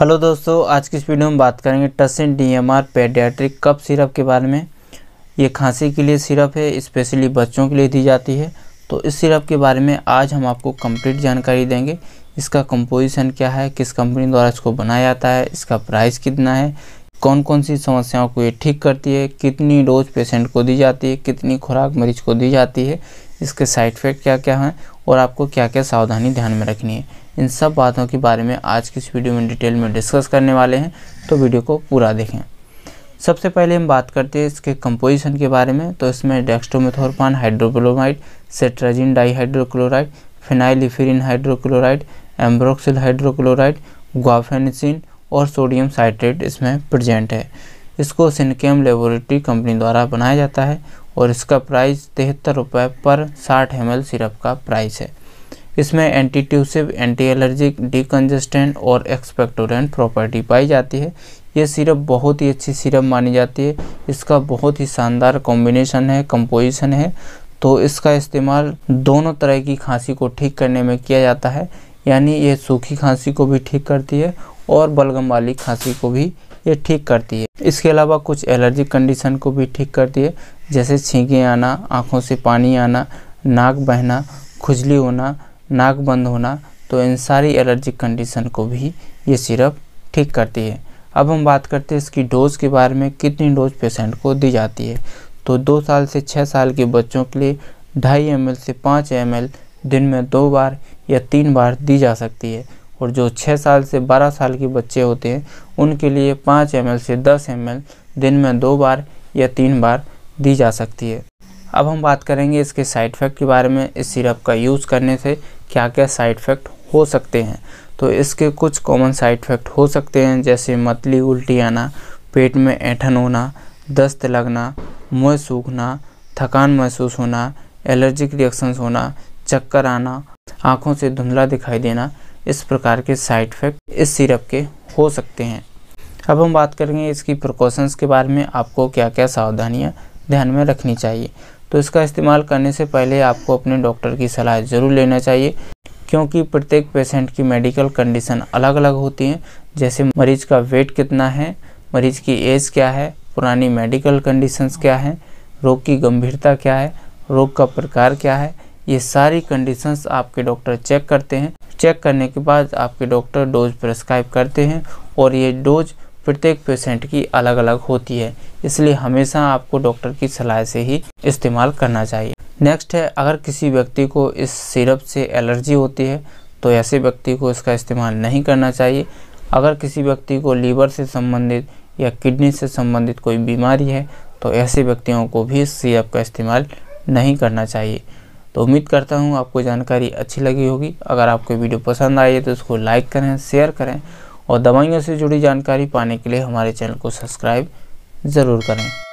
hello दोस्तों आज की इस वीडियो में बात करेंगे टसिन D M R pediatric cough syrup के बारे में ये खांसी के लिए सिरप है स्पेशली बच्चों के लिए दी जाती है तो इस सिरप के बारे में आज हम आपको कंप्लीट जानकारी देंगे इसका कंपोजिशन क्या है किस कंपनी द्वारा इसको बनाया जाता है इसका प्राइस कितना है कौन कौन सी समस्याओं को ये ठीक करती है कितनी डोज पेशेंट को दी जाती है कितनी खुराक मरीज को दी जाती है इसके साइड इफेक्ट क्या क्या हैं और आपको क्या क्या सावधानी ध्यान में रखनी है इन सब बातों के बारे में आज की इस वीडियो में डिटेल में डिस्कस करने वाले हैं तो वीडियो को पूरा देखें सबसे पहले हम बात करते हैं इसके कंपोजिशन के बारे में तो इसमें dextromethorphan hydrobromide cetirizine dihydrochloride phenylephrine hydrochloride ambroxol hydrochloride guaifenesin और सोडियम साइट्रेट इसमें प्रेजेंट है इसको सिनकेम लेबोरेटरी कंपनी द्वारा बनाया जाता है और इसका प्राइस तिहत्तर रुपये पर साठ एम सिरप का प्राइस है इसमें anti tussive anti allergic decongestant और एक्सपेक्टोरेंट प्रॉपर्टी पाई जाती है ये सिरप बहुत ही अच्छी सिरप मानी जाती है इसका बहुत ही शानदार कॉम्बिनेशन है कंपोजिशन है तो इसका इस्तेमाल दोनों तरह की खांसी को ठीक करने में किया जाता है यानी ये सूखी खांसी को भी ठीक करती है और बलगम वाली खांसी को भी ये ठीक करती है इसके अलावा कुछ एलर्जी कंडीशन को भी ठीक करती है जैसे छींके आना आँखों से पानी आना नाक बहना खुजली होना नाक बंद होना तो इन सारी एलर्जी कंडीशन को भी ये सिरप ठीक करती है अब हम बात करते हैं इसकी डोज़ के बारे में कितनी डोज पेशेंट को दी जाती है तो दो साल से छः साल के बच्चों के लिए ढाई एम से पाँच एम दिन में दो बार या तीन बार दी जा सकती है और जो छः साल से बारह साल के बच्चे होते हैं उनके लिए पाँच एम से दस एम दिन में दो बार या तीन बार दी जा सकती है अब हम बात करेंगे इसके साइड इफ़ेक्ट के बारे में इस सिरप का यूज़ करने से क्या क्या साइड इफ़ेक्ट हो सकते हैं तो इसके कुछ कॉमन साइड इफ़ेक्ट हो सकते हैं जैसे मतली उल्टी आना पेट में ऐठन होना दस्त लगना मुँह सूखना थकान महसूस होना एलर्जिक रिएक्शंस होना चक्कर आना आँखों से धुंधला दिखाई देना इस प्रकार के साइड इफेक्ट इस सिरप के हो सकते हैं अब हम बात करेंगे इसकी प्रिकॉशंस के बारे में आपको क्या क्या सावधानियाँ ध्यान में रखनी चाहिए तो इसका इस्तेमाल करने से पहले आपको अपने डॉक्टर की सलाह ज़रूर लेना चाहिए क्योंकि प्रत्येक पेशेंट की मेडिकल कंडीशन अलग अलग होती हैं जैसे मरीज का वेट कितना है मरीज की एज क्या है पुरानी मेडिकल कंडीशंस क्या हैं रोग की गंभीरता क्या है रोग का प्रकार क्या है ये सारी कंडीशंस आपके डॉक्टर चेक करते हैं चेक करने के बाद आपके डॉक्टर डोज प्रेस्क्राइब करते हैं और ये डोज प्रत्येक पेशेंट की अलग अलग होती है इसलिए हमेशा आपको डॉक्टर की सलाह से ही इस्तेमाल करना चाहिए नेक्स्ट है अगर किसी व्यक्ति को इस सिरप से एलर्जी होती है तो ऐसे व्यक्ति को इसका इस्तेमाल नहीं करना चाहिए अगर किसी व्यक्ति को लीवर से संबंधित या किडनी से संबंधित कोई बीमारी है तो ऐसे व्यक्तियों को भी इस सिरप का इस्तेमाल नहीं करना चाहिए तो उम्मीद करता हूँ आपको जानकारी अच्छी लगी होगी अगर आपको वीडियो पसंद आई है तो उसको लाइक करें शेयर करें और दवाइयों से जुड़ी जानकारी पाने के लिए हमारे चैनल को सब्सक्राइब ज़रूर करें